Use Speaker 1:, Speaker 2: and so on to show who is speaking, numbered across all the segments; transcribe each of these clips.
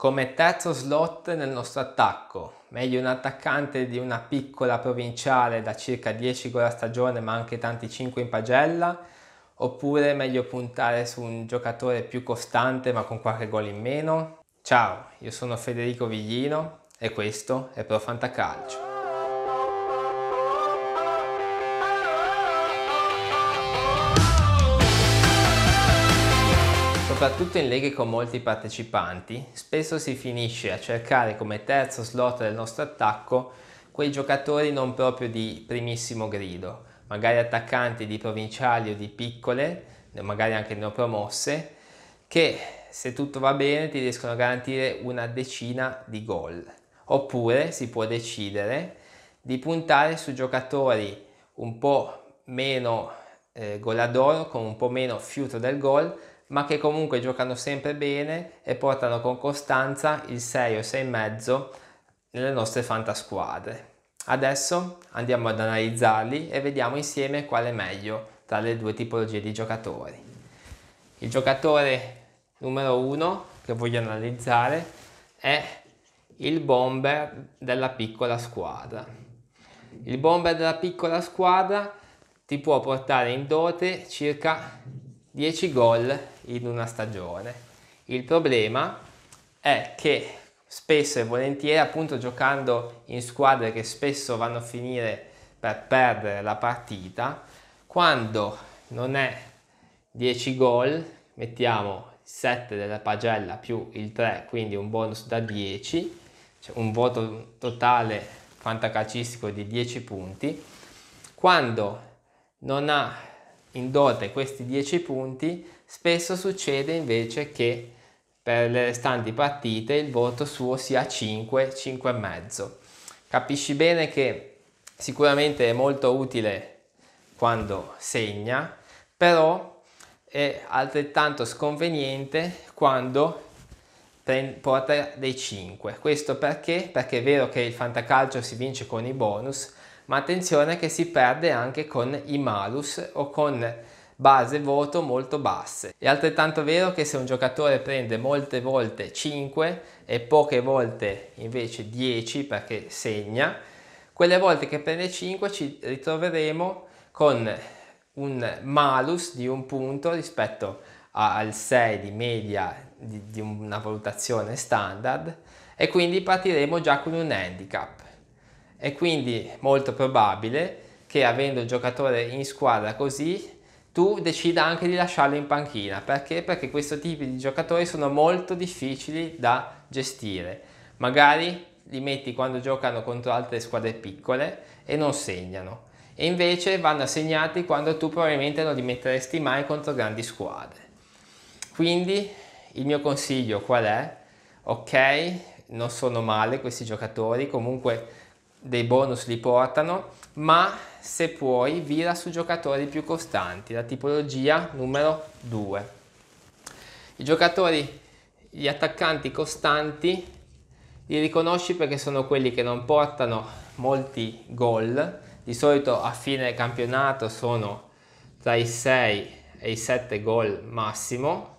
Speaker 1: Come terzo slot nel nostro attacco, meglio un attaccante di una piccola provinciale da circa 10 gol a stagione ma anche tanti 5 in pagella, oppure meglio puntare su un giocatore più costante ma con qualche gol in meno? Ciao, io sono Federico Viglino e questo è Pro Fantacalcio. Soprattutto in leghe con molti partecipanti, spesso si finisce a cercare come terzo slot del nostro attacco quei giocatori non proprio di primissimo grido, magari attaccanti di provinciali o di piccole, magari anche neopromosse, che se tutto va bene ti riescono a garantire una decina di gol. Oppure si può decidere di puntare su giocatori un po' meno eh, goladoro, con un po' meno fiuto del gol, ma che comunque giocano sempre bene e portano con costanza il 6 o 6,5 nelle nostre fantasquadre. Adesso andiamo ad analizzarli e vediamo insieme qual è meglio tra le due tipologie di giocatori. Il giocatore numero 1 che voglio analizzare è il bomber della piccola squadra. Il bomber della piccola squadra ti può portare in dote circa 10 gol in una stagione. Il problema è che spesso e volentieri appunto giocando in squadre che spesso vanno a finire per perdere la partita, quando non è 10 gol, mettiamo 7 della pagella più il 3, quindi un bonus da 10, cioè un voto totale fantacalcistico di 10 punti. Quando non ha in dote questi 10 punti, Spesso succede invece che per le restanti partite il voto suo sia 5, 5,5. Capisci bene che sicuramente è molto utile quando segna, però è altrettanto sconveniente quando porta dei 5. Questo perché? Perché è vero che il fantacalcio si vince con i bonus, ma attenzione che si perde anche con i malus o con base voto molto basse. È altrettanto vero che se un giocatore prende molte volte 5 e poche volte invece 10 perché segna, quelle volte che prende 5 ci ritroveremo con un malus di un punto rispetto al 6 di media di, di una valutazione standard e quindi partiremo già con un handicap. È quindi molto probabile che avendo il giocatore in squadra così tu decida anche di lasciarlo in panchina. Perché? Perché questo tipo di giocatori sono molto difficili da gestire. Magari li metti quando giocano contro altre squadre piccole e non segnano. E invece vanno segnati quando tu probabilmente non li metteresti mai contro grandi squadre. Quindi il mio consiglio qual è? Ok, non sono male questi giocatori, comunque dei bonus li portano, ma se puoi, vira su giocatori più costanti, la tipologia numero 2. I giocatori, gli attaccanti costanti, li riconosci perché sono quelli che non portano molti gol, di solito a fine campionato sono tra i 6 e i 7 gol massimo,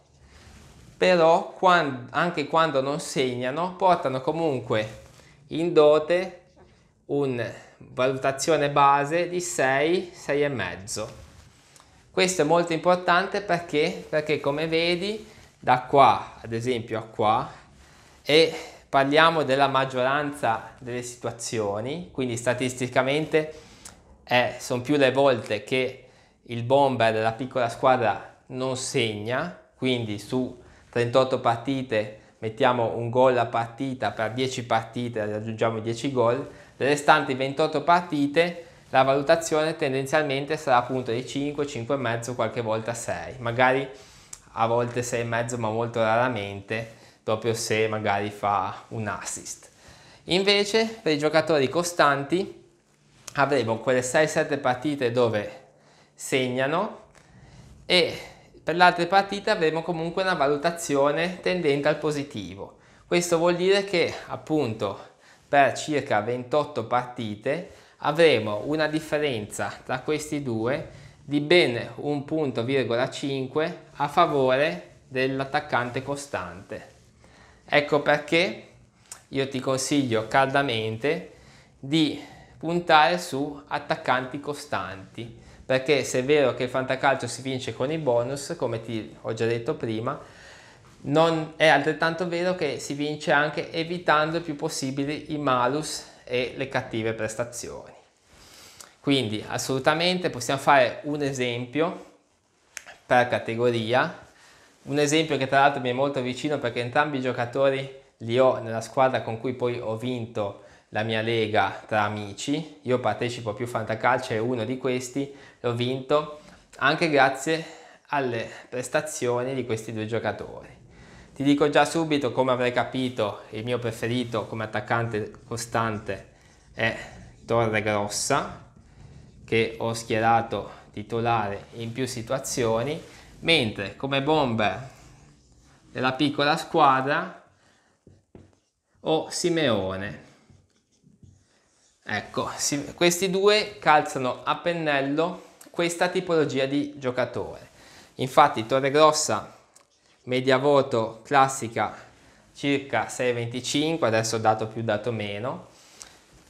Speaker 1: però quando, anche quando non segnano portano comunque in dote una valutazione base di 6, 6 e mezzo. Questo è molto importante perché, perché come vedi da qua ad esempio a qua e parliamo della maggioranza delle situazioni, quindi statisticamente eh, sono più le volte che il bomber della piccola squadra non segna, quindi su 38 partite mettiamo un gol a partita, per 10 partite raggiungiamo 10 gol, delle restanti 28 partite la valutazione tendenzialmente sarà appunto di 5, 5,5, qualche volta 6, magari a volte 6,5 ma molto raramente, proprio se magari fa un assist. Invece per i giocatori costanti avremo quelle 6-7 partite dove segnano e per le altre partite avremo comunque una valutazione tendente al positivo. Questo vuol dire che appunto per circa 28 partite avremo una differenza tra questi due di ben 1.5 a favore dell'attaccante costante. Ecco perché io ti consiglio caldamente di puntare su attaccanti costanti perché se è vero che il fantacalcio si vince con i bonus come ti ho già detto prima non è altrettanto vero che si vince anche evitando il più possibile i malus e le cattive prestazioni. Quindi assolutamente possiamo fare un esempio per categoria, un esempio che tra l'altro mi è molto vicino perché entrambi i giocatori li ho nella squadra con cui poi ho vinto la mia lega tra amici, io partecipo a più fantacalcio e uno di questi l'ho vinto anche grazie alle prestazioni di questi due giocatori. Ti dico già subito, come avrai capito, il mio preferito come attaccante costante è Torre Grossa, che ho schierato titolare in più situazioni, mentre come bomber della piccola squadra ho Simeone. Ecco, questi due calzano a pennello questa tipologia di giocatore. Infatti Torre Grossa media voto classica circa 6,25, adesso dato più dato meno,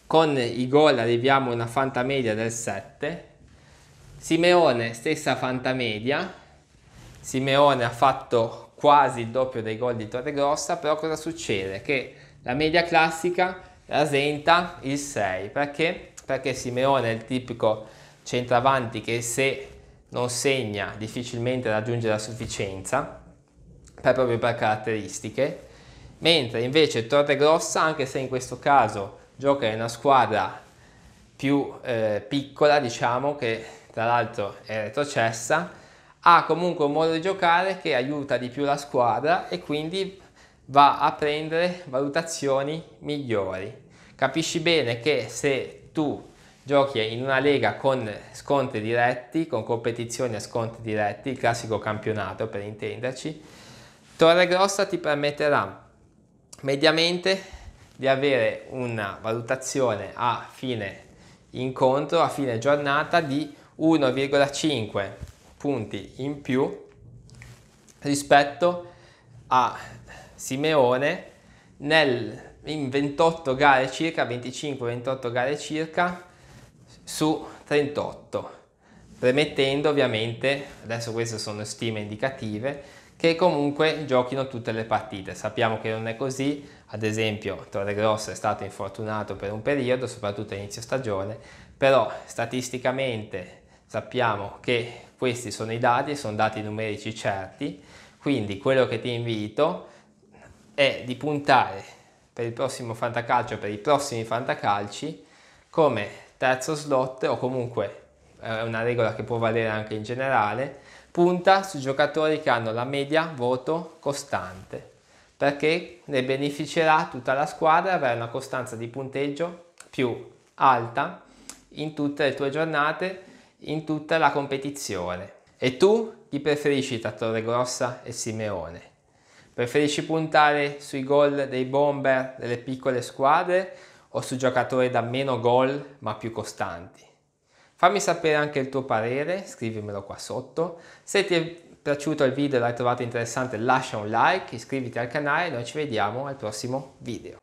Speaker 1: con i gol arriviamo a una fanta media del 7, Simeone stessa fanta media, Simeone ha fatto quasi il doppio dei gol di Torregrossa, però cosa succede? Che la media classica rasenta il 6, perché? Perché Simeone è il tipico centravanti che se non segna difficilmente raggiunge la sufficienza, per proprio per caratteristiche, mentre invece Torre Grossa, anche se in questo caso gioca in una squadra più eh, piccola, diciamo, che tra l'altro è retrocessa, ha comunque un modo di giocare che aiuta di più la squadra e quindi va a prendere valutazioni migliori. Capisci bene che se tu giochi in una lega con sconti diretti, con competizioni a sconti diretti, il classico campionato per intenderci, Torre grossa ti permetterà mediamente di avere una valutazione a fine incontro, a fine giornata di 1,5 punti in più rispetto a Simeone nel, in 28 gare circa, 25-28 gare circa su 38, premettendo ovviamente, adesso queste sono stime indicative, che comunque giochino tutte le partite. Sappiamo che non è così, ad esempio Torregrossa è stato infortunato per un periodo, soprattutto inizio stagione, però statisticamente sappiamo che questi sono i dati, sono dati numerici certi, quindi quello che ti invito è di puntare per il prossimo fantacalcio, per i prossimi fantacalci, come terzo slot o comunque è eh, una regola che può valere anche in generale, punta su giocatori che hanno la media voto costante perché ne beneficerà tutta la squadra avere una costanza di punteggio più alta in tutte le tue giornate, in tutta la competizione. E tu chi preferisci tra Torregrossa e Simeone? Preferisci puntare sui gol dei bomber delle piccole squadre o su giocatori da meno gol ma più costanti? Fammi sapere anche il tuo parere, scrivimelo qua sotto. Se ti è piaciuto il video e l'hai trovato interessante lascia un like, iscriviti al canale e noi ci vediamo al prossimo video.